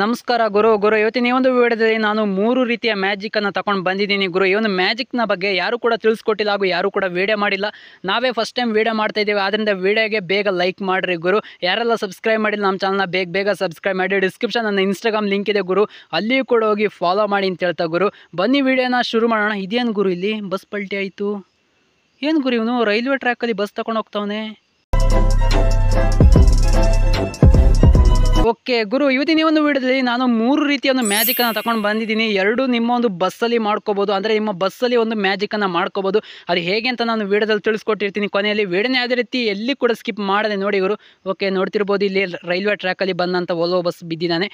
ನಮಸ್ಕಾರ ಗುರು ಗುರು ಇವತ್ತಿನ ಈ ಒಂದು ವಿಡಿಯೋದಲ್ಲಿ ನಾನು ಮೂರು ರೀತಿಯ ಮ್ಯಾಜಿಕನ್ನು ತಗೊಂಡು ಬಂದಿದ್ದೀನಿ ಗುರು ಈ ಒಂದು ಮ್ಯಾಜಿಕ್ನ ಬಗ್ಗೆ ಯಾರು ಕೂಡ ತಿಳಿಸ್ಕೊಟ್ಟಿಲ್ಲ ಹಾಗೂ ಯಾರು ಕೂಡ ವೀಡಿಯೋ ಮಾಡಿಲ್ಲ ನಾವೇ ಫಸ್ಟ್ ಟೈಮ್ ವೀಡಿಯೋ ಮಾಡ್ತಾ ಇದ್ದೀವಿ ಆದ್ದರಿಂದ ವೀಡಿಯೋಗೆ ಬೇಗ ಲೈಕ್ ಮಾಡಿರಿ ಗುರು ಯಾರೆಲ್ಲ ಸಬ್ಸ್ಕ್ರೈಬ್ ಮಾಡಿಲ್ಲ ನಮ್ಮ ಚಾನಲ್ನ ಬೇಗ ಬೇಗ ಸಬ್ಸ್ಕ್ರೈಬ್ ಮಾಡಿ ಡಿಸ್ಕ್ರಿಪ್ಷನ್ ನನ್ನ ಇನ್ಸ್ಟಾಗ್ರಾಮ್ ಲಿಂಕ್ ಇದೆ ಗುರು ಅಲ್ಲಿಯೂ ಕೂಡ ಹೋಗಿ ಫಾಲೋ ಮಾಡಿ ಅಂತ ಹೇಳ್ತಾ ಗುರು ಬನ್ನಿ ವೀಡಿಯೋನ ಶುರು ಮಾಡೋಣ ಇದೇನು ಗುರು ಇಲ್ಲಿ ಬಸ್ ಪಲ್ಟಿ ಆಯಿತು ಏನು ಗುರು ಇವನು ರೈಲ್ವೆ ಟ್ರ್ಯಾಕಲ್ಲಿ ಬಸ್ ತಗೊಂಡು ಹೋಗ್ತಾವನೆ ಓಕೆ ಗುರು ಇವತ್ತಿನ ಒಂದು ವಿಡಿಯೋದಲ್ಲಿ ನಾನು ಮೂರು ರೀತಿಯ ಒಂದು ಮ್ಯಾಜಿಕನ್ನು ತಗೊಂಡು ಬಂದಿದ್ದೀನಿ ಎರಡು ನಿಮ್ಮ ಒಂದು ಬಸ್ಸಲ್ಲಿ ಮಾಡ್ಕೋಬಹುದು ಅಂದರೆ ನಿಮ್ಮ ಬಸ್ಸಲ್ಲಿ ಒಂದು ಮ್ಯಾಜಿಕನ್ನು ಮಾಡ್ಕೋಬಹುದು ಅದು ಹೇಗೆ ಅಂತ ನಾನು ವಿಡಿಯೋದಲ್ಲಿ ತಿಳಿಸ್ಕೊಟ್ಟಿರ್ತೀನಿ ಕೊನೆಯಲ್ಲಿ ವಿಡಿಯೋನೇ ಯಾವುದೇ ರೀತಿ ಎಲ್ಲಿ ಕೂಡ ಸ್ಕಿಪ್ ಮಾಡದೆ ನೋಡಿ ಗುರು ಓಕೆ ನೋಡ್ತಿರ್ಬೋದು ಇಲ್ಲಿ ರೈಲ್ವೆ ಟ್ರ್ಯಾಕಲ್ಲಿ ಬಂದಂತ ಓಲೋ ಬಸ್ ಬಿದ್ದಿದ್ದಾನೆ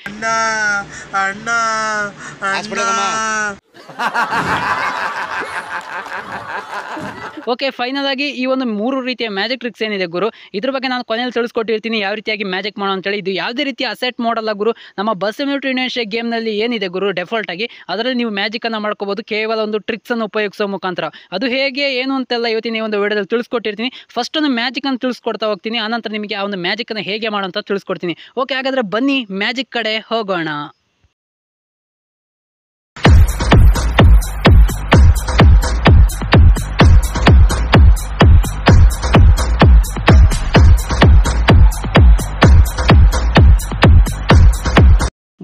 ಓಕೆ ಫೈನಲ್ ಆಗಿ ಈ ಒಂದು ಮೂರು ರೀತಿಯ ಮ್ಯಾಜಿಕ್ ಟ್ರಿಕ್ಸ್ ಏನಿದೆ ಗುರು ಇದ್ರ ಬಗ್ಗೆ ನಾನು ಕೊನೆಯಲ್ಲಿ ತಿಳಿಸ್ಕೊಟ್ಟಿರ್ತೀನಿ ಯಾವ ರೀತಿಯಾಗಿ ಮ್ಯಾಜಿಕ್ ಮಾಡೋ ಹೇಳಿ ಇದು ಯಾವುದೇ ರೀತಿ ರೀತಿ ಅಸೆಟ್ ಮಾಡಲ್ಲ ಗುರು ನಮ್ಮ ಬಸ್ ಮ್ಯೂಟ್ ಇಂಡೋನೇಷ್ಯಾ ಗೇಮ್ನಲ್ಲಿ ಏನಿದೆ ಗುರು ಡೆಫಾಲ್ಟ್ ಆಗಿ ಅದರಲ್ಲಿ ನೀವು ಅನ್ನು ಮಾಡ್ಕೋಬೋದು ಕೇವಲ ಒಂದು ಟ್ರಿಕ್ಸನ್ನು ಉಪಯೋಗಿಸೋ ಮುಖಾಂತರ ಅದು ಹೇಗೆ ಏನು ಅಂತೆಲ್ಲ ಇವತ್ತಿನ ಒಂದು ವಿಡಿಯೋದಲ್ಲಿ ತಿಳಿಸ್ಕೊಟ್ಟಿರ್ತೀನಿ ಫಸ್ಟ್ ಒಂದು ಅನ್ನು ತಿಳಿಸ್ಕೊಡ್ತಾ ಹೋಗ್ತೀನಿ ಆನಂತರ ನಿಮಗೆ ಆ ಒಂದು ಮ್ಯಾಜಿಕನ್ನು ಹೇಗೆ ಮಾಡೋ ಅಂತ ತಿಳಿಸ್ಕೊಡ್ತೀನಿ ಓಕೆ ಹಾಗಾದ್ರೆ ಬನ್ನಿ ಮ್ಯಾಜಿಕ್ ಕಡೆ ಹೋಗೋಣ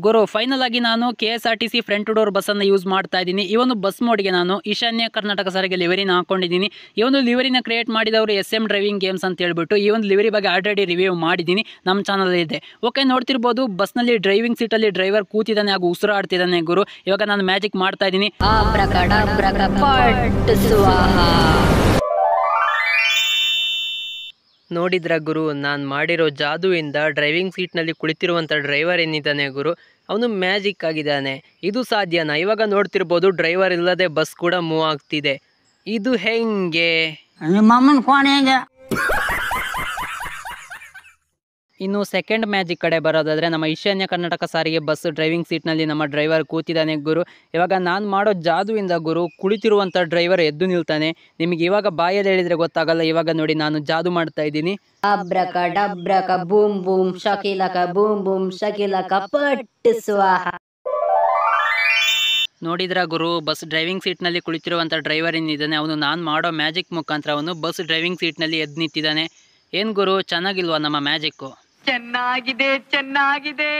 ಗುರು ಫೈನಲ್ ಆಗಿ ನಾನು K S R T C front door ಬಸ್ಸನ್ನು ಯೂಸ್ ಮಾಡ್ತಾ ಇದ್ದೀನಿ ಈ ಒಂದು ಬಸ್ ಮೋಡ್ಗೆ ನಾನು ಈಶಾನ್ಯ ಕರ್ನಾಟಕ ಸಾರಿಗೆ ಲಿವರಿನ ಹಾಕೊಂಡಿದ್ದೀನಿ ಈ ಒಂದು ಲಿವರಿನ ಕ್ರಿಯೇಟ್ ಮಾಡಿದವರು ಎಸ್ ಎಮ್ ಡ್ರೈವಿಂಗ್ ಗೇಮ್ಸ್ ಅಂತ ಹೇಳ್ಬಿಟ್ಟು ಈ ಒಂದು ಲಿವರಿ ಬಗ್ಗೆ ಆಲ್ರೆಡಿ ರಿವ್ಯೂ ಮಾಡಿದ್ದೀನಿ ನಮ್ಮ ಚಾನಲ್ ಇದೆ ಓಕೆ ನೋಡ್ತಿರ್ಬೋದು ಬಸ್ನಲ್ಲಿ ಡ್ರೈವಿಂಗ್ ಸೀಟಲ್ಲಿ ಡ್ರೈವರ್ ಕೂತಿದ್ದಾನೆ ಹಾಗೂ ಉಸಿರಾಡ್ತಿದ್ದಾನೆ ಗುರು ಇವಾಗ ನಾನು ಮ್ಯಾಜಿಕ್ ಮಾಡ್ತಾ ಇದ್ದೀನಿ ನೋಡಿದ್ರ ಗುರು ನಾನು ಮಾಡಿರೋ ಜಾದುವಿಂದ ಡ್ರೈವಿಂಗ್ ಸೀಟ್ನಲ್ಲಿ ಕುಳಿತಿರುವಂಥ ಡ್ರೈವರ್ ಏನಿದ್ದಾನೆ ಗುರು ಅವನು ಮ್ಯಾಜಿಕ್ ಆಗಿದ್ದಾನೆ ಇದು ಸಾಧ್ಯನಾ ಇವಾಗ ನೋಡ್ತಿರ್ಬೋದು ಡ್ರೈವರ್ ಇಲ್ಲದೆ ಬಸ್ ಕೂಡ ಮೂವ್ ಆಗ್ತಿದೆ ಇದು ಹೆಂಗೆ ನಿಮ್ಮ ಹೆಂಗೆ ಇನ್ನು ಸೆಕೆಂಡ್ ಮ್ಯಾಜಿಕ್ ಕಡೆ ಬರೋದಾದರೆ ನಮ್ಮ ಈಶಾನ್ಯ ಕರ್ನಾಟಕ ಸಾರಿಗೆ ಬಸ್ ಡ್ರೈವಿಂಗ್ ಸೀಟ್ನಲ್ಲಿ ನಮ್ಮ ಡ್ರೈವರ್ ಕೂತಿದ್ದಾನೆ ಗುರು ಇವಾಗ ನಾನು ಮಾಡೋ ಜಾದುವಿಂದ ಗುರು ಕುಳಿತಿರುವಂಥ ಡ್ರೈವರ್ ಎದ್ದು ನಿಲ್ತಾನೆ ನಿಮಗೆ ಇವಾಗ ಬಾಯಲ್ಲಿ ಹೇಳಿದರೆ ಗೊತ್ತಾಗಲ್ಲ ಇವಾಗ ನೋಡಿ ನಾನು ಜಾದು ಮಾಡ್ತಾ ಇದ್ದೀನಿ abracadabra boom boom shakalaka boom boom shakalaka ನೋಡಿದ್ರ ಗುರು ಬಸ್ ಡ್ರೈವಿಂಗ್ ಸೀಟ್ ನಲ್ಲಿ ಕುಳಿತಿರುವಂತಹ ಡ್ರೈವರ್ ಏನಿದ್ದಾನೆ ಅವನು ನಾನು ಮಾಡೋ ಮ್ಯಾಜಿಕ್ ಮುಖಾಂತರ ಅವನು ಬಸ್ ಡ್ರೈವಿಂಗ್ ಸೀಟ್ ನಲ್ಲಿ ಎದ್ದು ನಿಂತಿದ್ದಾನೆ ಏನ್ ಗುರು ಚೆನ್ನಾಗಿಲ್ವಾ ನಮ್ಮ ಮ್ಯಾಜಿಕ್ಕು ಚೆನ್ನಾಗಿದೆ ಚೆನ್ನಾಗಿದೆ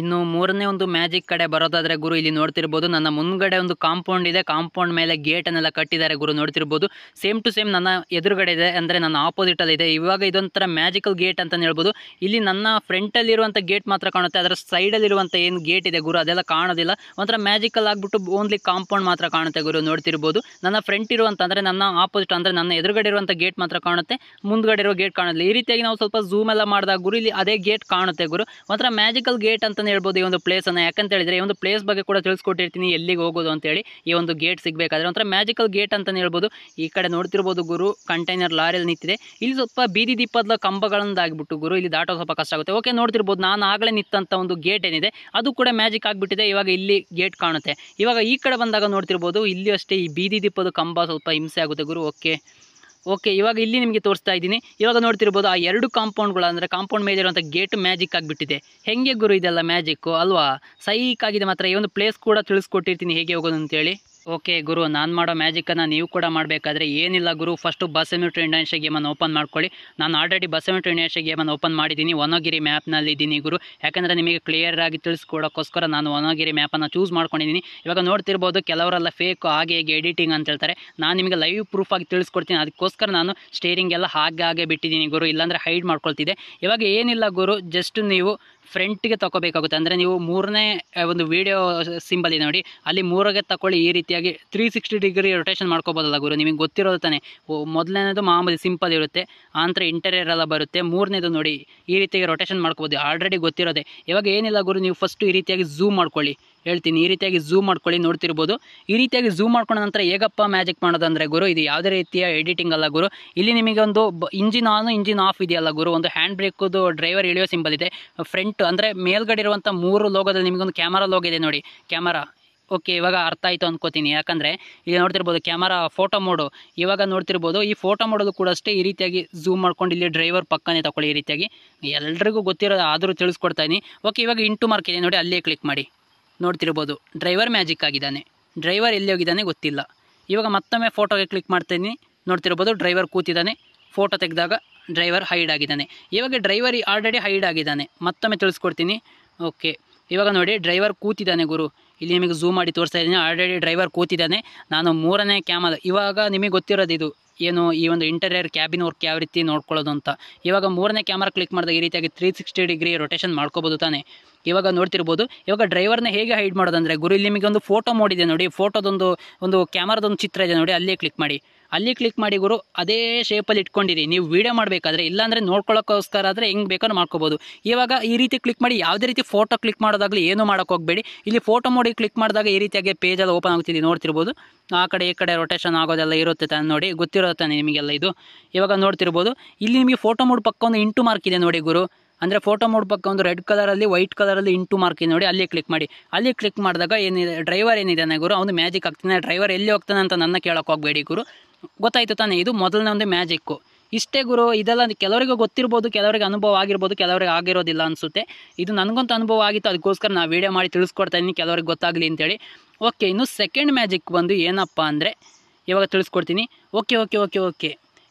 ಇನ್ನು ಮೂರನೇ ಒಂದು ಮ್ಯಾಜಿಕ್ ಕಡೆ ಬರೋದಾದ್ರೆ ಗುರು ಇಲ್ಲಿ ನೋಡ್ತಿರ್ಬೋದು ನನ್ನ ಮುಂದ್ಗಡೆ ಒಂದು ಕಾಂಪೌಂಡ್ ಇದೆ ಕಾಂಪೌಂಡ್ ಮೇಲೆ ಗೇಟ್ ಅನ್ನೆಲ್ಲ ಕಟ್ಟಿದ್ದಾರೆ ಗುರು ನೋಡ್ತಿರ್ಬೋದು ಸೇಮ್ ಟು ಸೇಮ್ ನನ್ನ ಎದುರುಗಡೆ ಇದೆ ಅಂದರೆ ನನ್ನ ಆಪೋಸಿಟ್ ಅಲ್ಲಿ ಇದೆ ಇವಾಗ ಇದೊಂಥರ ಮ್ಯಾಜಿಕಲ್ ಗೇಟ್ ಅಂತ ಹೇಳ್ಬೋದು ಇಲ್ಲಿ ನನ್ನ ಫ್ರಂಟ್ ಅಲ್ಲಿ ಇರುವಂತ ಗೇಟ್ ಮಾತ್ರ ಕಾಣುತ್ತೆ ಅದರ ಸೈಡ್ ಇರುವಂತಹ ಏನು ಗೇಟ್ ಇದೆ ಗುರು ಅದೆಲ್ಲ ಕಾಣೋದಿಲ್ಲ ಒಂಥರ ಮ್ಯಾಜಿಕಲ್ ಆಗ್ಬಿಟ್ಟು ಓನ್ಲಿ ಕಾಂಪೌಂಡ್ ಮಾತ್ರ ಕಾಣುತ್ತೆ ಗುರು ನೋಡ್ತಿರ್ಬೋದು ನನ್ನ ಫ್ರಂಟ್ ಇರುವಂತ ಅಂದ್ರೆ ನನ್ನ ಆಪೋಸಿಟ್ ಅಂದ್ರೆ ನನ್ನ ಎದುರುಗಡೆ ಇರುವಂತಹ ಗೇಟ್ ಮಾತ್ರ ಕಾಣುತ್ತೆ ಮುಂದ್ಗಡೆ ಇರುವ ಗೇಟ್ ಕಾಣೋದಿಲ್ಲ ಈ ರೀತಿಯಾಗಿ ನಾವು ಸ್ವಲ್ಪ ಝೂಮ್ ಎಲ್ಲ ಮಾಡಿದಾಗ ಗುರು ಇಲ್ಲಿ ಅದೇ ಗೇಟ್ ಕಾಣುತ್ತೆ ಗುರು ಒಂಥರ ಮ್ಯಾಜಿಕಲ್ ಗೇಟ್ ಅಂತ ಅಂತಲೇ ಹೇಳ್ಬೋದು ಈ ಒಂದು ಅನ್ನ ಯಾಕಂತ ಹೇಳಿದರೆ ಈ ಒಂದು ಪ್ಲೇಸ್ ಬಗ್ಗೆ ಕೂಡ ತಿಳಿಸ್ಕೊಟ್ಟಿರ್ತೀನಿ ಎಲ್ಲಿಗೆ ಹೋಗೋದು ಅಂತ ಹೇಳಿ ಈ ಒಂದು ಗೇಟ್ ಸಿಗಬೇಕಾದ್ರೆ ಒಂಥರ ಮ್ಯಾಜಿಕಲ್ ಗೇಟ್ ಅಂತಲೇ ಹೇಳ್ಬೋದು ಈ ಕಡೆ ನೋಡ್ತಿರ್ಬೋದು ಗುರು ಕಂಟೈನರ್ ಲಾರಿಯಲ್ಲಿ ನಿಂತಿದೆ ಇಲ್ಲಿ ಸ್ವಲ್ಪ ಬೀದಿ ದೀಪದ ಕಂಬಗಳದ್ದಾಗಿಬಿಟ್ಟು ಗುರು ಇಲ್ಲಿ ದಾಟೋ ಸ್ವಲ್ಪ ಕಷ್ಟ ಆಗುತ್ತೆ ಓಕೆ ನೋಡ್ತಿರ್ಬೋದು ನಾನು ಆಗಲೇ ನಿಂತ ಒಂದು ಗೇಟ್ ಏನಿದೆ ಅದು ಕೂಡ ಮ್ಯಾಜಿಕ್ ಆಗಿಬಿಟ್ಟಿದೆ ಇವಾಗ ಇಲ್ಲಿ ಗೇಟ್ ಕಾಣುತ್ತೆ ಇವಾಗ ಈ ಕಡೆ ಬಂದಾಗ ನೋಡ್ತಿರ್ಬೋದು ಇಲ್ಲಿ ಅಷ್ಟೇ ಈ ಬೀದಿ ದೀಪದ ಕಂಬ ಸ್ವಲ್ಪ ಹಿಂಸೆ ಆಗುತ್ತೆ ಗುರು ಓಕೆ ಓಕೆ ಇವಾಗ ಇಲ್ಲಿ ನಿಮಗೆ ತೋರಿಸ್ತಾ ಇದ್ದೀನಿ ಇವಾಗ ನೋಡ್ತಿರ್ಬೋದು ಆ ಎರಡು ಕಾಂಪೌಂಡ್ಗಳು ಅಂದರೆ ಕಾಂಪೌಂಡ್ ಮೇಲೆ ಇರುವಂಥ ಗೇಟ್ ಮ್ಯಾಜಿಕ್ ಆಗಿಬಿಟ್ಟಿದೆ ಹೆಂಗೆ ಗುರು ಇದೆಲ್ಲ ಮ್ಯಾಜಿಕ್ಕು ಅಲ್ವಾ ಸೈಕ್ ಆಗಿದೆ ಮಾತ್ರ ಈ ಒಂದು ಪ್ಲೇಸ್ ಕೂಡ ತಿಳಿಸ್ಕೊಟ್ಟಿರ್ತೀನಿ ಹೇಗೆ ಹೋಗೋದು ಅಂತೇಳಿ ಓಕೆ ಗುರು ನಾನು ಮಾಡೋ ಮ್ಯಾಜಿಕನ್ನು ನೀವು ಕೂಡ ಮಾಡಬೇಕಾದ್ರೆ ಏನಿಲ್ಲ ಗುರು ಫಸ್ಟು ಬಸವನ ಟು ಇಂಡೋನೇಷ್ಯಾ ಗೇಮನ್ನು ಓಪನ್ ಮಾಡ್ಕೊಳ್ಳಿ ನಾನು ಆಲ್ರೆಡಿ ಬಸವನ ಟು ಇಂಡೋನೇಷ್ಯಾ ಗೇಮನ್ನು ಓಪನ್ ಮಾಡಿದ್ದೀನಿ ವನಗಿರಿ ಮ್ಯಾಪ್ನಲ್ಲಿ ಇದ್ದೀನಿ ಗುರು ಯಾಕಂದರೆ ನಿಮಗೆ ಕ್ಲಿಯರ್ ಆಗಿ ತಿಳಿಸ್ಕೊಡೋಕ್ಕೋಸ್ಕರ ನಾನು ಒನಗಿರಿ ಮ್ಯಾಪನ್ನು ಚೂಸ್ ಮಾಡ್ಕೊಂಡಿದ್ದೀನಿ ಇವಾಗ ನೋಡ್ತಿರ್ಬೋದು ಕೆಲವರೆಲ್ಲ ಫೇಕ್ ಹಾಗೆ ಹೇಗೆ ಎಡಿಟಿಂಗ್ ಅಂತ ಹೇಳ್ತಾರೆ ನಾನು ನಿಮಗೆ ಲೈವ್ ಪ್ರೂಫ್ ಆಗಿ ತಿಳಿಸ್ಕೊಡ್ತೀನಿ ಅದಕ್ಕೋಸ್ಕರ ನಾನು ಸ್ಟೇರಿಂಗ್ ಎಲ್ಲ ಹಾಗೆ ಹಾಗೆ ಬಿಟ್ಟಿದ್ದೀನಿ ಗುರು ಇಲ್ಲಾಂದರೆ ಹೈಡ್ ಮಾಡ್ಕೊಳ್ತಿದ್ದೆ ಇವಾಗ ಏನಿಲ್ಲ ಗುರು ಜಸ್ಟ್ ನೀವು ಫ್ರೆಂಟ್ಗೆ ತಗೋಬೇಕಾಗುತ್ತೆ ಅಂದರೆ ನೀವು ಮೂರನೇ ಒಂದು ವಿಡಿಯೋ ಸಿಂಬಲ್ ಇದೆ ನೋಡಿ ಅಲ್ಲಿ ಮೂರಗೆ ತಗೊಳ್ಳಿ ಈ ರೀತಿ ರೀತಿಯಾಗಿ ತ್ರೀ ಸಿಕ್ಸ್ಟಿ ಡಿಗ್ರಿ ರೊಟೇಷನ್ ಮಾಡ್ಕೋಬೋದಲ್ಲ ಗುರು ನಿಮಗೆ ಗೊತ್ತಿರೋದು ತಾನೆ ಮೊದಲನೇದು ಮಾಮೂಲಿ ಸಿಂಪಲ್ ಇರುತ್ತೆ ಆಂತರ ಇಂಟೀರಿಯರ್ ಎಲ್ಲ ಬರುತ್ತೆ ಮೂರನೇದು ನೋಡಿ ಈ ರೀತಿಯಾಗಿ ರೊಟೇಷನ್ ಮಾಡ್ಕೋಬೋದು ಆಲ್ರೆಡಿ ಗೊತ್ತಿರೋದೆ ಇವಾಗ ಏನಿಲ್ಲ ಗುರು ನೀವು ಫಸ್ಟ್ ಈ ರೀತಿಯಾಗಿ ಝೂಮ್ ಮಾಡ್ಕೊಳ್ಳಿ ಹೇಳ್ತೀನಿ ಈ ರೀತಿಯಾಗಿ ಝೂಮ್ ಮಾಡ್ಕೊಳ್ಳಿ ನೋಡ್ತಿರ್ಬೋದು ಈ ರೀತಿಯಾಗಿ ಝೂಮ್ ಮಾಡ್ಕೊಂಡ ನಂತರ ಹೇಗಪ್ಪ ಮ್ಯಾಜಿಕ್ ಮಾಡೋದು ಮಾಡೋದಂದರೆ ಗುರು ಇದು ಯಾವುದೇ ರೀತಿಯ ಎಡಿಟಿಂಗ್ ಅಲ್ಲ ಗುರು ಇಲ್ಲಿ ನಿಮಗೆ ಒಂದು ಇಂಜಿನ್ ಆನ್ ಇಂಜಿನ್ ಆಫ್ ಇದೆಯಲ್ಲ ಗುರು ಒಂದು ಹ್ಯಾಂಡ್ ಬ್ರೇಕದು ಡ್ರೈವರ್ ಇಳಿಯೋ ಸಿಂಬಲ್ ಇದೆ ಫ್ರಂಟ್ ಅಂದರೆ ಮೇಲ್ಗಡೆ ಇರುವಂಥ ಮೂರು ಲೋಗದಲ್ಲಿ ನಿಮಗೊಂದು ಕ್ಯಾಮರಾ ಲೋಗ ಇದೆ ನೋಡಿ ಕ್ಯಾಮರಾ ಓಕೆ ಇವಾಗ ಅರ್ಥ ಆಯಿತು ಅಂದ್ಕೋತೀನಿ ಯಾಕಂದರೆ ಇಲ್ಲಿ ನೋಡ್ತಿರ್ಬೋದು ಕ್ಯಾಮರಾ ಫೋಟೋ ಮೋಡು ಇವಾಗ ನೋಡ್ತಿರ್ಬೋದು ಈ ಫೋಟೋ ಮೋಡಲು ಕೂಡ ಅಷ್ಟೇ ಈ ರೀತಿಯಾಗಿ ಝೂಮ್ ಮಾಡ್ಕೊಂಡು ಇಲ್ಲಿ ಡ್ರೈವರ್ ಪಕ್ಕನೇ ತಗೊಳ್ಳಿ ಈ ರೀತಿಯಾಗಿ ಎಲ್ರಿಗೂ ಗೊತ್ತಿರೋ ಆದರೂ ತಿಳಿಸ್ಕೊಡ್ತಾಯಿದ್ದೀನಿ ಓಕೆ ಇವಾಗ ಇಂಟು ಮಾರ್ಕ್ ಇದೆ ನೋಡಿ ಅಲ್ಲೇ ಕ್ಲಿಕ್ ಮಾಡಿ ನೋಡ್ತಿರ್ಬೋದು ಡ್ರೈವರ್ ಮ್ಯಾಜಿಕ್ ಆಗಿದ್ದಾನೆ ಡ್ರೈವರ್ ಎಲ್ಲಿ ಹೋಗಿದ್ದಾನೆ ಗೊತ್ತಿಲ್ಲ ಇವಾಗ ಮತ್ತೊಮ್ಮೆ ಫೋಟೋಗೆ ಕ್ಲಿಕ್ ಮಾಡ್ತೀನಿ ನೋಡ್ತಿರ್ಬೋದು ಡ್ರೈವರ್ ಕೂತಿದ್ದಾನೆ ಫೋಟೋ ತೆಗೆದಾಗ ಡ್ರೈವರ್ ಹೈಡ್ ಆಗಿದ್ದಾನೆ ಇವಾಗ ಡ್ರೈವರ್ ಆಲ್ರೆಡಿ ಹೈಡ್ ಆಗಿದ್ದಾನೆ ಮತ್ತೊಮ್ಮೆ ತಿಳಿಸ್ಕೊಡ್ತೀನಿ ಓಕೆ ಇವಾಗ ನೋಡಿ ಡ್ರೈವರ್ ಕೂತಿದ್ದಾನೆ ಗುರು ಇಲ್ಲಿ ನಿಮಗೆ ಝೂಮ್ ಮಾಡಿ ತೋರಿಸ್ತಾ ಇದ್ದೀನಿ ಆಲ್ರೆಡಿ ಡ್ರೈವರ್ ಕೂತಿದ್ದಾನೆ ನಾನು ಮೂರನೇ ಕ್ಯಾಮಲ್ ಇವಾಗ ನಿಮಗೆ ಗೊತ್ತಿರೋದು ಇದು ಏನು ಈ ಒಂದು ಇಂಟರಿಯರ್ ಕ್ಯಾಬಿನ್ ವರ್ಕ್ ಯಾವ ರೀತಿ ನೋಡ್ಕೊಳ್ಳೋದು ಅಂತ ಇವಾಗ ಮೂರನೇ ಕ್ಯಾಮ್ರಾ ಕ್ಲಿಕ್ ಮಾಡಿದಾಗ ಈ ರೀತಿಯಾಗಿ ತ್ರೀ ಸಿಕ್ಸ್ಟಿ ಡಿಗ್ರಿ ರೊಟೇಷನ್ ಮಾಡ್ಕೋಬೋದು ತಾನೆ ಇವಾಗ ನೋಡ್ತಿರ್ಬೋದು ಇವಾಗ ಡ್ರೈವರ್ನ ಹೇಗೆ ಹೈಡ್ ಮಾಡೋದು ಅಂದರೆ ಗುರು ಇಲ್ಲಿ ನಿಮಗೆ ಒಂದು ಫೋಟೋ ಮೋಡಿದೆ ನೋಡಿ ಫೋಟೋದೊಂದು ಒಂದು ಕ್ಯಾಮ್ರಾದೊಂದು ಚಿತ್ರ ಇದೆ ನೋಡಿ ಅಲ್ಲೇ ಕ್ಲಿಕ್ ಮಾಡಿ ಅಲ್ಲಿ ಕ್ಲಿಕ್ ಮಾಡಿ ಗುರು ಅದೇ ಶೇಪಲ್ಲಿ ಇಟ್ಕೊಂಡಿರಿ ನೀವು ವೀಡಿಯೋ ಮಾಡಬೇಕಾದ್ರೆ ಇಲ್ಲಾಂದರೆ ನೋಡ್ಕೊಳ್ಳೋಕ್ಕೋಸ್ಕರ ಆದರೆ ಹೆಂಗೆ ಬೇಕಾದ್ರೂ ಮಾಡ್ಕೋಬೋದು ಇವಾಗ ಈ ರೀತಿ ಕ್ಲಿಕ್ ಮಾಡಿ ಯಾವುದೇ ರೀತಿ ಫೋಟೋ ಕ್ಲಿಕ್ ಮಾಡೋದಾಗಲಿ ಏನು ಮಾಡೋಕ್ಕೆ ಹೋಗಬೇಡಿ ಇಲ್ಲಿ ಫೋಟೋ ಮೋಡಿ ಕ್ಲಿಕ್ ಮಾಡಿದಾಗ ಈ ರೀತಿಯಾಗಿ ಪೇಜಲ್ಲಿ ಓಪನ್ ಆಗ್ತಿದೆ ನೋಡ್ತಿರ್ಬೋದು ಆ ಕಡೆ ಈ ಕಡೆ ರೊಟೇಷನ್ ಆಗೋದೆಲ್ಲ ಇರುತ್ತೆ ತಾನೆ ನೋಡಿ ಗೊತ್ತಿರೋ ನಿಮಗೆಲ್ಲ ಇದು ಇವಾಗ ನೋಡ್ತಿರ್ಬೋದು ಇಲ್ಲಿ ನಿಮಗೆ ಫೋಟೋ ಮೋಡ್ ಪಕ್ಕ ಒಂದು ಇಂಟು ಮಾರ್ಕ್ ಇದೆ ನೋಡಿ ಗುರು ಅಂದರೆ ಫೋಟೋ ಮೋಡ್ ಪಕ್ಕ ಒಂದು ರೆಡ್ ಕಲರಲ್ಲಿ ವೈಟ್ ಕಲರಲ್ಲಿ ಇಂಟು ಮಾರ್ಕ್ ಇದೆ ನೋಡಿ ಅಲ್ಲಿ ಕ್ಲಿಕ್ ಮಾಡಿ ಅಲ್ಲಿ ಕ್ಲಿಕ್ ಮಾಡಿದಾಗ ಏನಿದೆ ಡ್ರೈವರ್ ಏನಿದೆ ಗುರು ಅವನು ಮ್ಯಾಜಿಕ್ ಆಗ್ತಾನೆ ಡ್ರೈವರ್ ಎಲ್ಲಿ ಹೋಗ್ತಾನೆ ಅಂತ ನನ್ನ ಕೇಳೋಕೆ ಹೋಗಬೇಡಿ ಗುರು ಗೊತ್ತಾಯಿತು ತಾನೇ ಇದು ಮೊದಲನೇ ಒಂದು ಮ್ಯಾಜಿಕ್ಕು ಇಷ್ಟೇ ಗುರು ಇದೆಲ್ಲ ಕೆಲವರಿಗೆ ಗೊತ್ತಿರ್ಬೋದು ಕೆಲವರಿಗೆ ಅನುಭವ ಆಗಿರ್ಬೋದು ಕೆಲವರಿಗೆ ಆಗಿರೋದಿಲ್ಲ ಅನಿಸುತ್ತೆ ಇದು ನನಗಂತ ಅನುಭವ ಆಗಿತ್ತು ಅದಕ್ಕೋಸ್ಕರ ನಾನು ವೀಡಿಯೋ ಮಾಡಿ ತಿಳಿಸ್ಕೊಡ್ತಾ ಇದ್ದೀನಿ ಕೆಲವರಿಗೆ ಗೊತ್ತಾಗಲಿ ಅಂತೇಳಿ ಓಕೆ ಇನ್ನು ಸೆಕೆಂಡ್ ಮ್ಯಾಜಿಕ್ ಬಂದು ಏನಪ್ಪ ಅಂದರೆ ಇವಾಗ ತಿಳಿಸ್ಕೊಡ್ತೀನಿ ಓಕೆ ಓಕೆ ಓಕೆ ಓಕೆ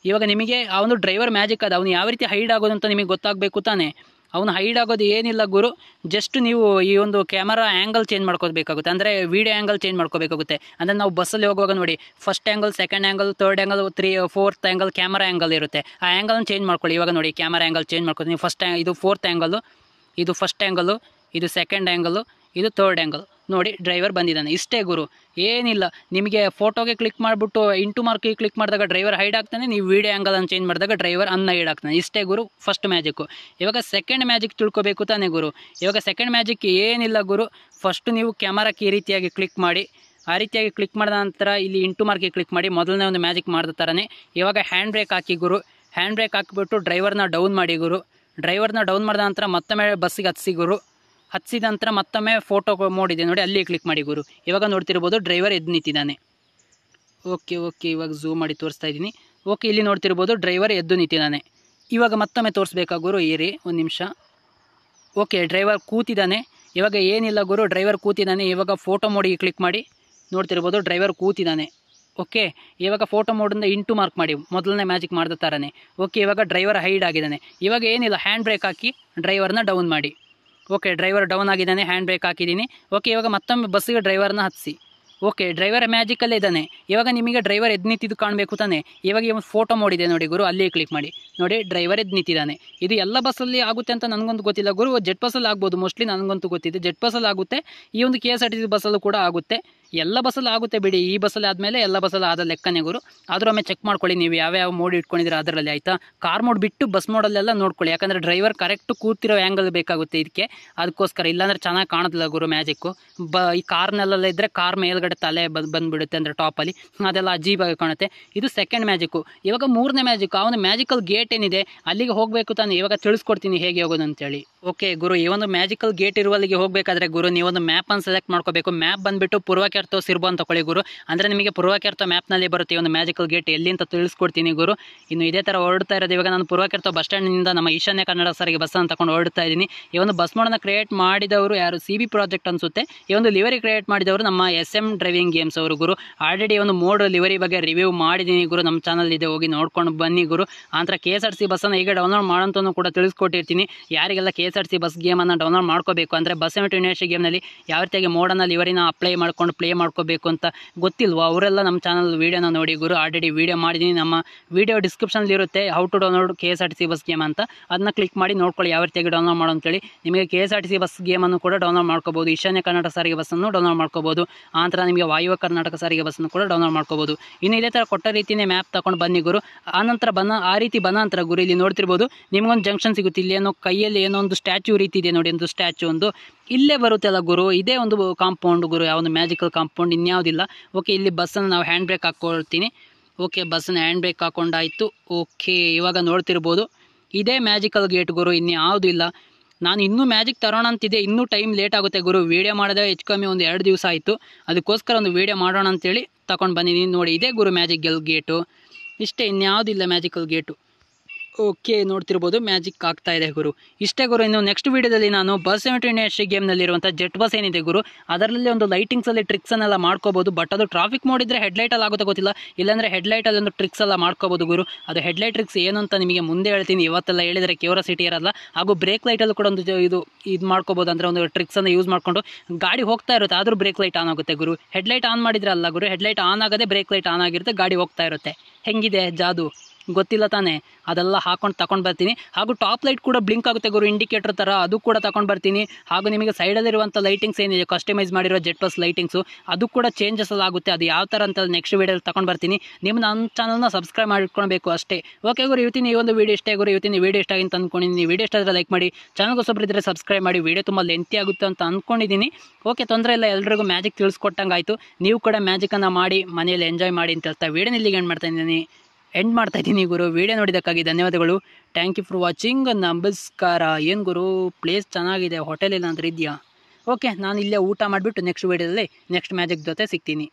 ಇವಾಗ ನಿಮಗೆ ಆ ಒಂದು ಡ್ರೈವರ್ ಮ್ಯಾಜಿಕ್ ಅದು ಅವನು ಯಾವ ರೀತಿ ಹೈಡ್ ಆಗೋದು ಅಂತ ನಿಮಗೆ ಗೊತ್ತಾಗಬೇಕು ತಾನೇ ಅವನು ಹೈಡ್ ಆಗೋದು ಏನಿಲ್ಲ ಗುರು ಜಸ್ಟ್ ನೀವು ಈ ಒಂದು ಕ್ಯಾಮರಾ ಆ್ಯಂಗಲ್ ಚೇಂಜ್ ಮಾಡ್ಕೋಬೇಕಾಗುತ್ತೆ ಅಂದರೆ ವೀಡಿಯೋ ಆ್ಯಂಗಲ್ ಚೇಂಜ್ ಮಾಡ್ಕೋಬೇಕಾಗುತ್ತೆ ಅಂದರೆ ನಾವು ಬಸ್ಸಲ್ಲಿ ಹೋಗುವಾಗ ನೋಡಿ first angle second angle third angle three fourth angle camera angle ಇರುತ್ತೆ ಆ ಆ್ಯಂಗಲ್ನ ಚೇಂಜ್ ಮಾಡ್ಕೊಳ್ಳಿ ಇವಾಗ ನೋಡಿ ಕ್ಯಾಮರಾ ಆ್ಯಂಗಲ್ ಚೇಂಜ್ ಮಾಡ್ಕೊಳ್ತೀನಿ ಫಸ್ಟ್ ಇದು ಫೋರ್ತ್ ಆ್ಯಂಗಲು ಇದು ಫಸ್ಟ್ ಆ್ಯಂಗಲು ಇದು ಸೆಕೆಂಡ್ ಆ್ಯಂಗಲು ಇದು ತರ್ಡ್ ಆ್ಯಂಗಲ್ ನೋಡಿ ಡ್ರೈವರ್ ಬಂದಿದ್ದಾನೆ ಇಷ್ಟೇ ಗುರು ಏನಿಲ್ಲ ನಿಮಗೆ ಫೋಟೋಗೆ ಕ್ಲಿಕ್ ಮಾಡಿಬಿಟ್ಟು ಇಂಟು ಮಾರ್ಕಿಗೆ ಕ್ಲಿಕ್ ಮಾಡಿದಾಗ ಡ್ರೈವರ್ ಹೈಡ್ ಆಗ್ತಾನೆ ನೀವು ವೀಡಿಯೋ ಅನ್ನು ಚೇಂಜ್ ಮಾಡಿದಾಗ ಡ್ರೈವರ್ ಅನ್ನ ಹೈಡ್ ಆಗ್ತಾನೆ ಇಷ್ಟೇ ಗುರು ಫಸ್ಟ್ ಮ್ಯಾಜಿಕ್ಕು ಇವಾಗ ಸೆಕೆಂಡ್ ಮ್ಯಾಜಿಕ್ ತಿಳ್ಕೊಬೇಕು ತಾನೇ ಗುರು ಇವಾಗ ಸೆಕೆಂಡ್ ಮ್ಯಾಜಿಕ್ ಏನಿಲ್ಲ ಗುರು ಫಸ್ಟು ನೀವು ಕ್ಯಾಮರಾಕ್ಕೆ ಈ ರೀತಿಯಾಗಿ ಕ್ಲಿಕ್ ಮಾಡಿ ಆ ರೀತಿಯಾಗಿ ಕ್ಲಿಕ್ ಮಾಡಿದ ನಂತರ ಇಲ್ಲಿ ಇಂಟು ಮಾರ್ಕಿಗೆ ಕ್ಲಿಕ್ ಮಾಡಿ ಮೊದಲನೇ ಒಂದು ಮ್ಯಾಜಿಕ್ ಮಾಡಿದ ಥರನೇ ಇವಾಗ ಹ್ಯಾಂಡ್ ಬ್ರೇಕ್ ಹಾಕಿ ಗುರು ಹ್ಯಾಂಡ್ ಬ್ರೇಕ್ ಹಾಕಿಬಿಟ್ಟು ಡ್ರೈವರ್ನ ಡೌನ್ ಮಾಡಿ ಗುರು ಡ್ರೈವರ್ನ ಡೌನ್ ಮಾಡಿದ ನಂತರ ಮತ್ತೆ ಮೇಲೆ ಬಸ್ಸಿಗೆ ಹತ್ಸಿ ಗುರು ಹತ್ತಿಸಿದ ನಂತರ ಮತ್ತೊಮ್ಮೆ ಫೋಟೋ ಮೋಡಿದೆ ನೋಡಿ ಅಲ್ಲಿ ಕ್ಲಿಕ್ ಮಾಡಿ ಗುರು ಇವಾಗ ನೋಡ್ತಿರ್ಬೋದು ಡ್ರೈವರ್ ಎದ್ದು ನಿಂತಿದ್ದಾನೆ ಓಕೆ ಓಕೆ ಇವಾಗ ಝೂಮ್ ಮಾಡಿ ತೋರಿಸ್ತಾ ಇದ್ದೀನಿ ಓಕೆ ಇಲ್ಲಿ ನೋಡ್ತಿರ್ಬೋದು ಡ್ರೈವರ್ ಎದ್ದು ನಿಂತಿದ್ದಾನೆ ಇವಾಗ ಮತ್ತೊಮ್ಮೆ ತೋರಿಸ್ಬೇಕಾ ಗುರು ಏರಿ ಒಂದು ನಿಮಿಷ ಓಕೆ ಡ್ರೈವರ್ ಕೂತಿದ್ದಾನೆ ಇವಾಗ ಏನಿಲ್ಲ ಗುರು ಡ್ರೈವರ್ ಕೂತಿದ್ದಾನೆ ಇವಾಗ ಫೋಟೋ ಮೋಡಿಗೆ ಕ್ಲಿಕ್ ಮಾಡಿ ನೋಡ್ತಿರ್ಬೋದು ಡ್ರೈವರ್ ಕೂತಿದ್ದಾನೆ ಓಕೆ ಇವಾಗ ಫೋಟೋ ಮೋಡಿಂದ ಇಂಟು ಮಾರ್ಕ್ ಮಾಡಿ ಮೊದಲನೇ ಮ್ಯಾಜಿಕ್ ಮಾಡಿದ ಥರನೇ ಓಕೆ ಇವಾಗ ಡ್ರೈವರ್ ಹೈಡ್ ಆಗಿದ್ದಾನೆ ಇವಾಗ ಏನಿಲ್ಲ ಹ್ಯಾಂಡ್ ಬ್ರೇಕ್ ಹಾಕಿ ಡ್ರೈವರ್ನ ಡೌನ್ ಮಾಡಿ ಓಕೆ ಡ್ರೈವರ್ ಡೌನ್ ಆಗಿದ್ದಾನೆ ಹ್ಯಾಂಡ್ ಬ್ರೇಕ್ ಹಾಕಿದ್ದೀನಿ ಓಕೆ ಇವಾಗ ಮತ್ತೊಮ್ಮೆ ಬಸ್ಸಿಗೆ ಡ್ರೈವರ್ನ ಹತ್ತಿಸಿ ಓಕೆ ಡ್ರೈವರ್ ಮ್ಯಾಜಿಕಲ್ಲೇ ಇದ್ದಾನೆ ಇವಾಗ ನಿಮಗೆ ಡ್ರೈವರ್ ಎದ್ದು ನಿಂತಿದ್ದು ಕಾಣಬೇಕು ತಾನೆ ಇವಾಗ ಒಂದು ಫೋಟೋ ಮಾಡಿದೆ ನೋಡಿ ಗುರು ಅಲ್ಲಿ ಕ್ಲಿಕ್ ಮಾಡಿ ನೋಡಿ ಡ್ರೈವರ್ ಎದ್ದು ನಿಂತಿದ್ದಾನೆ ಇದು ಎಲ್ಲ ಬಸ್ಸಲ್ಲಿ ಆಗುತ್ತೆ ಅಂತ ನನಗಂತೂ ಗೊತ್ತಿಲ್ಲ ಗುರು ಜೆಟ್ ಬಸ್ಸಲ್ಲಿ ಆಗ್ಬೋದು ಮೋಸ್ಟ್ಲಿ ನನಗಂತೂ ಗೊತ್ತಿದೆ ಜೆಟ್ ಬಸ್ಸಲ್ಲಿ ಆಗುತ್ತೆ ಈ ಒಂದು K S R T C ಬಸ್ಸಲ್ಲೂ ಕೂಡ ಆಗುತ್ತೆ ಎಲ್ಲ ಬಸ್ಸಲ್ಲಿ ಆಗುತ್ತೆ ಬಿಡಿ ಈ ಬಸ್ಸಲ್ಲಿ ಆದಮೇಲೆ ಎಲ್ಲ ಬಸ್ಸಲ್ಲಿ ಆದ ಲೆಕ್ಕನೇ ಗುರು ಆದರೂ ಒಮ್ಮೆ ಚೆಕ್ ಮಾಡ್ಕೊಳ್ಳಿ ನೀವು ಯಾವ್ಯಾವ ಮೋಡ್ ಇಟ್ಕೊಂಡಿದ್ರೆ ಅದರಲ್ಲಿ ಆಯಿತಾ ಕಾರ್ ಮೋಡ್ ಬಿಟ್ಟು ಬಸ್ ಮೋಡಲ್ಲೆಲ್ಲ ನೋಡ್ಕೊಳ್ಳಿ ಯಾಕಂದರೆ ಡ್ರೈವರ್ ಕರೆಕ್ಟ್ ಕೂತಿರೋ ಆ್ಯಂಗಲ್ ಬೇಕಾಗುತ್ತೆ ಇದಕ್ಕೆ ಅದಕ್ಕೋಸ್ಕರ ಇಲ್ಲಾಂದರೆ ಚೆನ್ನಾಗಿ ಕಾಣೋದಿಲ್ಲ ಗುರು ಮ್ಯಾಜಿಕ್ಕು ಬ ಈ ಕಾರ್ನಲ್ಲೆಲ್ಲ ಇದ್ದರೆ ಕಾರ್ ಮೇಲ್ಗಡೆ ತಲೆ ಬಂದು ಬಂದುಬಿಡುತ್ತೆ ಅಂದರೆ ಟಾಪಲ್ಲಿ ಅದೆಲ್ಲ ಅಜೀಬಾಗಿ ಕಾಣುತ್ತೆ ಇದು ಸೆಕೆಂಡ್ ಮ್ಯಾಜಿಕ್ಕು ಇವಾಗ ಮೂರನೇ ಮ್ಯಾಜಿಕ್ಕು ಒಂದು ಮ್ಯಾಜಿಕಲ್ ಗೇಟ್ ಏನಿದೆ ಅಲ್ಲಿಗೆ ಹೋಗಬೇಕು ತಾನು ಇವಾಗ ತಿಳಿಸ್ಕೊಡ್ತೀನಿ ಹೇಗೆ ಹೋಗೋದು ಅಂತೇಳಿ ಓಕೆ ಗುರು ಈ ಒಂದು ಮ್ಯಾಜಿಕಲ್ ಗೇಟ್ ಇರುವಲ್ಲಿಗೆ ಹೋಗಬೇಕಾದ್ರೆ ಗುರು ನೀವೊಂದು ಮ್ಯಾಪನ್ನು ಸೆಲೆಕ್ಟ್ ಮಾಡ್ಕೋಬೇಕು ಮ್ಯಾಪ್ ಬಂದುಬಿಟ್ಟು ಪೂರ್ವಕ್ಕೆ ಪೂರ್ವಾಕ್ಯರ್ಥ ಸಿರ್ಬು ಅಂತ ತೊಗೊಳ್ಳಿ ಗುರು ಅಂದರೆ ನಿಮಗೆ ಮ್ಯಾಪ್ ಮ್ಯಾಪ್ನಲ್ಲಿ ಬರುತ್ತೆ ಒಂದು ಮ್ಯಾಜಿಕಲ್ ಗೇಟ್ ಎಲ್ಲಿ ಅಂತ ತಿಳಿಸ್ಕೊಡ್ತೀನಿ ಗುರು ಇನ್ನು ಇದೇ ಥರ ಹೊರಡ್ತಾ ಇರೋದು ಇವಾಗ ನಾನು ಪೂರ್ವಾಕ್ಯರ್ಥ ಬಸ್ ಸ್ಟ್ಯಾಂಡ್ನಿಂದ ನಮ್ಮ ಈಶಾನ್ಯ ಕನ್ನಡ ಸಾರಿಗೆ ಅನ್ನು ತಗೊಂಡು ಹೊರಡ್ತಾ ಇದ್ದೀನಿ ಈ ಒಂದು ಬಸ್ ಮೋಡನ್ನು ಕ್ರಿಯೇಟ್ ಮಾಡಿದವರು ಯಾರು ಸಿ ಬಿ ಪ್ರಾಜೆಕ್ಟ್ ಅನಿಸುತ್ತೆ ಈ ಒಂದು ಲಿವರಿ ಕ್ರಿಯೇಟ್ ಮಾಡಿದವರು ನಮ್ಮ ಎಸ್ ಎಮ್ ಡ್ರೈವಿಂಗ್ ಗೇಮ್ಸ್ ಅವರು ಗುರು ಆಲ್ರೆಡಿ ಒಂದು ಮೋಡ್ ಲಿವರಿ ಬಗ್ಗೆ ರಿವ್ಯೂ ಮಾಡಿದ್ದೀನಿ ಗುರು ನಮ್ಮ ಚಾನಲ್ ಇದೆ ಹೋಗಿ ನೋಡ್ಕೊಂಡು ಬನ್ನಿ ಗುರು ಆಂತರ ಕೆ ಎಸ್ ಆರ್ ಸಿ ಬಸ್ಸನ್ನು ಈಗ ಡೌನ್ಲೋಡ್ ಮಾಡೋಂತೂ ಕೂಡ ತಿಳಿಸ್ಕೊಟ್ಟಿರ್ತೀನಿ ಯಾರಿಗೆಲ್ಲ K S R C bus ಗೇಮನ್ನು ಡೌನ್ಲೋಡ್ ಮಾಡ್ಕೋಬೇಕು ಅಂದರೆ ಬಸ್ ಗೇಮ್ ಗೇಮ್ನಲ್ಲಿ ಯಾವ ರೀತಿಯಾಗಿ ಮೋಡನ್ನು ಲಿವರಿನ ಅಪ್ಲೈ ಮಾಡ್ಕೊಂಡು ಪ್ಲೇ ಮಾಡ್ಕೋಬೇಕು ಅಂತ ಗೊತ್ತಿಲ್ವೋ ಅವರೆಲ್ಲ ನಮ್ಮ ಚಾನಲ್ ವೀಡಿಯೋನ ನೋಡಿ ಗುರು ಆಲ್ರೆಡಿ ವೀಡಿಯೋ ಮಾಡಿದ್ದೀನಿ ನಮ್ಮ ವೀಡಿಯೋ ಇರುತ್ತೆ how to download K S R T C bus game ಅಂತ ಅದನ್ನ ಕ್ಲಿಕ್ ಮಾಡಿ ನೋಡ್ಕೊಳ್ಳಿ ಯಾವ ರೀತಿಯಾಗಿ ಡೌನ್ಲೋಡ್ ಮಾಡೋ ಹೇಳಿ ನಿಮಗೆ K S R T C bus ಗೇಮನ್ನು ಕೂಡ ಡೌನ್ಲೋಡ್ ಮಾಡ್ಕೋಬೋದು ಈಶಾನ್ಯ ಕರ್ನಾಟಕ ಸಾರಿಗೆ ಬಸ್ಸನ್ನು ಡೌನ್ಲೋಡ್ ಮಾಡ್ಕೋಬೋದು ಆಂತರ ನಿಮಗೆ ವಾಯುವ ಕರ್ನಾಟಕ ಸಾರಿಗೆ ಬಸ್ಸನ್ನು ಕೂಡ ಡೌನ್ಲೋಡ್ ಮಾಡ್ಕೋಬೋದು ಇನ್ನು ಇದೇ ತರ ಕೊಟ್ಟ ರೀತಿಯೇ ಮ್ಯಾಪ್ ತಗೊಂಡು ಬನ್ನಿ ಗುರು ಆ ನಂತರ ಬನ್ನ ಆ ರೀತಿ ಬನ್ನ ನಂತರ ಗುರು ಇಲ್ಲಿ ನೋಡ್ತಿರ್ಬೋದು ನಿಮಗೊಂದು ಜಂಕ್ಷನ್ ಸಿಗುತ್ತೆ ಇಲ್ಲಿ ಏನೋ ಕೈಯಲ್ಲಿ ಏನೋ ಒಂದು ಸ್ಟ್ಯಾಚು ರೀತಿ ಇದೆ ನೋಡಿ ಒಂದು ಸ್ಟ್ಯಾಚು ಒಂದು ಇಲ್ಲೇ ಅಲ್ಲ ಗುರು ಇದೇ ಒಂದು ಕಾಂಪೌಂಡ್ ಗುರು ಯಾವೊಂದು ಮ್ಯಾಜಿಕಲ್ ಕಾಂಪೌಂಡ್ ಇನ್ಯಾವುದಿಲ್ಲ ಓಕೆ ಇಲ್ಲಿ ಬಸ್ಸನ್ನು ನಾವು ಹ್ಯಾಂಡ್ ಬ್ರೇಕ್ ಹಾಕ್ಕೊಳ್ತೀನಿ ಓಕೆ ಬಸ್ಸನ್ನು ಹ್ಯಾಂಡ್ ಬ್ರೇಕ್ ಹಾಕ್ಕೊಂಡಾಯಿತು ಓಕೆ ಇವಾಗ ನೋಡ್ತಿರ್ಬೋದು ಇದೇ ಮ್ಯಾಜಿಕಲ್ ಗೇಟ್ ಗುರು ಇನ್ಯಾವುದಿಲ್ಲ ಇಲ್ಲ ನಾನು ಇನ್ನೂ ಮ್ಯಾಜಿಕ್ ತರೋಣ ಅಂತಿದೆ ಇನ್ನೂ ಟೈಮ್ ಲೇಟ್ ಆಗುತ್ತೆ ಗುರು ವೀಡಿಯೋ ಮಾಡಿದೆ ಹೆಚ್ಚು ಕಮ್ಮಿ ಒಂದು ಎರಡು ದಿವಸ ಆಯಿತು ಅದಕ್ಕೋಸ್ಕರ ಒಂದು ವೀಡಿಯೋ ಮಾಡೋಣ ಅಂತೇಳಿ ತಗೊಂಡು ಬಂದಿದ್ದೀನಿ ನೋಡಿ ಇದೇ ಗುರು ಮ್ಯಾಜಿಕ್ ಗೇಲ್ ಗೇಟು ಇಷ್ಟೇ ಇನ್ಯಾವುದಿಲ್ಲ ಮ್ಯಾಜಿಕಲ್ ಗೇಟು ಓಕೆ ನೋಡ್ತಿರ್ಬೋದು ಮ್ಯಾಜಿಕ್ ಆಗ್ತಾ ಇದೆ ಗುರು ಇಷ್ಟೇ ಗುರು ಇನ್ನು ನೆಕ್ಸ್ಟ್ ವೀಡಿಯೋದಲ್ಲಿ ನಾನು ಬಸ್ ಸೆವೆಂಟಿ ಎಸ್ ಗೇಮ್ನಲ್ಲಿರುವಂಥ ಜೆಟ್ ಬಸ್ ಏನಿದೆ ಗುರು ಅದರಲ್ಲಿ ಒಂದು ಲೈಟಿಂಗ್ಸಲ್ಲಿ ಟ್ರಿಕ್ಸನ್ನೆಲ್ಲ ಮಾಡ್ಕೋಬೋದು ಬಟ್ ಅದು ಟ್ರಾಫಿಕ್ ಮಾಡಿದರೆ ಹೆಡ್ಲೈಟಲ್ಲಿ ಆಗುತ್ತೆ ಗೊತ್ತಿಲ್ಲ ಇಲ್ಲಾಂದರೆ ಹೆಡ್ಲೈಟಲ್ಲಿ ಒಂದು ಟ್ರಿಕ್ಸ್ ಎಲ್ಲ ಮಾಡ್ಕೋಬೋದು ಗುರು ಅದು ಹೆಡ್ಲೈಟ್ ಟ್ರಿಕ್ಸ್ ಏನು ಅಂತ ನಿಮಗೆ ಮುಂದೆ ಹೇಳ್ತೀನಿ ಇವತ್ತೆಲ್ಲ ಹೇಳಿದರೆ ಸಿಟಿ ಇರಲ್ಲ ಹಾಗೂ ಬ್ರೇಕ್ ಲೈಟಲ್ಲೂ ಕೂಡ ಒಂದು ಇದು ಇದು ಮಾಡ್ಕೋಬೋದು ಅಂದರೆ ಒಂದು ಟ್ರಿಕ್ಸನ್ನು ಯೂಸ್ ಮಾಡಿಕೊಂಡು ಗಾಡಿ ಹೋಗ್ತಾ ಇರುತ್ತೆ ಆದರೂ ಬ್ರೇಕ್ ಲೈಟ್ ಆನ್ ಆಗುತ್ತೆ ಗುರು ಹೆಡ್ಲೈಟ್ ಆನ್ ಮಾಡಿದ್ರೆ ಅಲ್ಲ ಗುರು ಹೆಡ್ಲೈಟ್ ಆನ್ ಆಗದೆ ಬ್ರೇಕ್ ಲೈಟ್ ಆನ್ ಆಗಿರುತ್ತೆ ಗಾಡಿ ಹೋಗ್ತಾ ಇರುತ್ತೆ ಹೆಂಗಿದೆ ಜಾದು ಗೊತ್ತಿಲ್ಲ ತಾನೆ ಅದೆಲ್ಲ ಹಾಕೊಂಡು ತಗೊಂಡು ಬರ್ತೀನಿ ಹಾಗೂ ಟಾಪ್ ಲೈಟ್ ಕೂಡ ಬ್ಲಿಂಕ್ ಆಗುತ್ತೆ ಗುರು ಇಂಡಿಕೇಟರ್ ಥರ ಅದು ಕೂಡ ತಗೊಂಡು ಬರ್ತೀನಿ ಹಾಗೂ ನಿಮಗೆ ಸೈಡಲ್ಲಿರುವಂಥ ಲೈಟಿಂಗ್ಸ್ ಏನಿದೆ ಕಸ್ಟಮೈಸ್ ಮಾಡಿರೋ ಜೆಟ್ ಪ್ಲಸ್ ಲೈಟಿಂಗ್ಸು ಅದು ಕೂಡ ಚೇಂಜಸ್ ಆಗುತ್ತೆ ಅದು ಯಾವ ಥರ ಅಂತ ನೆಕ್ಸ್ಟ್ ವೀಡಿಯೋಲ್ಲಿ ತಗೊಂಡು ಬರ್ತೀನಿ ನಿಮ್ಮ ನನ್ನ ಚಾನಲ್ನ ಸಬ್ಸ್ಕ್ರೈಬ್ ಮಾಡ್ಕೊಳ್ಬೇಕು ಅಷ್ಟೇ ಓಕೆ ಗುರು ಇವತ್ತಿನ ಈ ಒಂದು ವೀಡಿಯೋ ಇಷ್ಟೇ ಗುರು ಇವತ್ತಿನ ವೀಡಿಯೋ ಇಷ್ಟ ಅಂತ ಅಂದ್ಕೊಂಡಿದ್ದೀನಿ ವೀಡಿಯೋ ಇಷ್ಟ ಆದರೆ ಲೈಕ್ ಮಾಡಿ ಚಾನಲ್ಗೋಸ್ಕರ ಸಬ್ಸ್ಕ್ರೈಬ್ ಮಾಡಿ ವೀಡಿಯೋ ತುಂಬ ಲೆಂತಿ ಆಗುತ್ತೆ ಅಂತ ಅಂದ್ಕೊಂಡಿದ್ದೀನಿ ಓಕೆ ತೊಂದರೆ ಇಲ್ಲ ಎಲ್ಲರಿಗೂ ಮ್ಯಾಜಿಕ್ ತಿಳಿಸ್ಕೊಟ್ಟಂಗೆ ನೀವು ಕೂಡ ಮ್ಯಾಜಿಕನ್ನು ಮಾಡಿ ಮನೆಯಲ್ಲಿ ಎಂಜಾಯ್ ಮಾಡಿ ಅಂತ ಹೇಳ್ತಾ ವೀಡಿಯೋ ಇಲ್ಲಿಗೆ ಏನು ಮಾಡ್ತಾ ಇದ್ದೀನಿ ಎಂಡ್ ಮಾಡ್ತಾ ಇದ್ದೀನಿ ಗುರು ವೀಡಿಯೋ ನೋಡಿದ್ದಕ್ಕಾಗಿ ಧನ್ಯವಾದಗಳು ಥ್ಯಾಂಕ್ ಯು ಫಾರ್ ವಾಚಿಂಗ್ ನಮಸ್ಕಾರ ಏನು ಗುರು ಪ್ಲೇಸ್ ಚೆನ್ನಾಗಿದೆ ಹೋಟೆಲ್ ಇಲ್ಲ ಅಂತ ಇದೆಯಾ ಓಕೆ ನಾನು ಇಲ್ಲೇ ಊಟ ಮಾಡಿಬಿಟ್ಟು ನೆಕ್ಸ್ಟ್ ವೀಡಿಯೋದಲ್ಲಿ ನೆಕ್ಸ್ಟ್ ಮ್ಯಾಜಿಕ್ ಜೊತೆ ಸಿಗ್ತೀನಿ